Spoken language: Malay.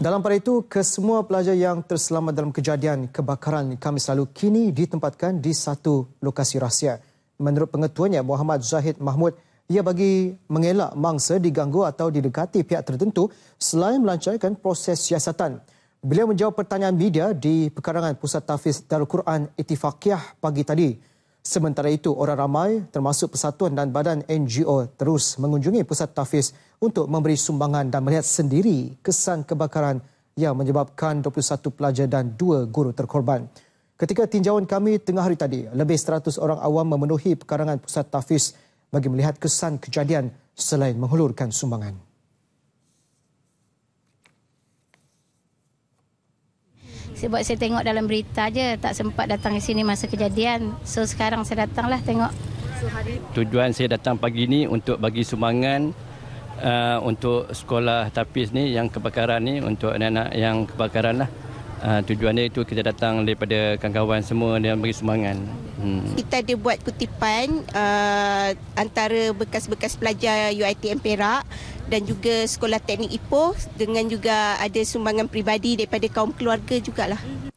Dalam pada itu, kesemua pelajar yang terselamat dalam kejadian kebakaran kami selalu kini ditempatkan di satu lokasi rahsia. Menurut pengetuanya Muhammad Zahid Mahmud, ia bagi mengelak mangsa diganggu atau didekati pihak tertentu selain melancarkan proses siasatan. Beliau menjawab pertanyaan media di pekarangan Pusat Tafiz Darul Quran Itifakiyah pagi tadi. Sementara itu, orang ramai termasuk persatuan dan badan NGO terus mengunjungi pusat tafiz untuk memberi sumbangan dan melihat sendiri kesan kebakaran yang menyebabkan 21 pelajar dan 2 guru terkorban. Ketika tinjauan kami tengah hari tadi, lebih 100 orang awam memenuhi pekarangan pusat tafiz bagi melihat kesan kejadian selain menghulurkan sumbangan. Sebab saya tengok dalam berita aja tak sempat datang ke sini masa kejadian. So sekarang saya datanglah tengok. Tujuan saya datang pagi ini untuk bagi sumbangan uh, untuk sekolah tapis ni yang kebakaran ni untuk anak-anak yang kebakaran lah. Uh, tujuan dia itu kita datang daripada kawan-kawan semua dan bagi sumbangan. Hmm. Kita ada buat kutipan uh, antara bekas-bekas pelajar UITM Perak dan juga sekolah teknik Ipoh dengan juga ada sumbangan pribadi daripada kaum keluarga juga lah.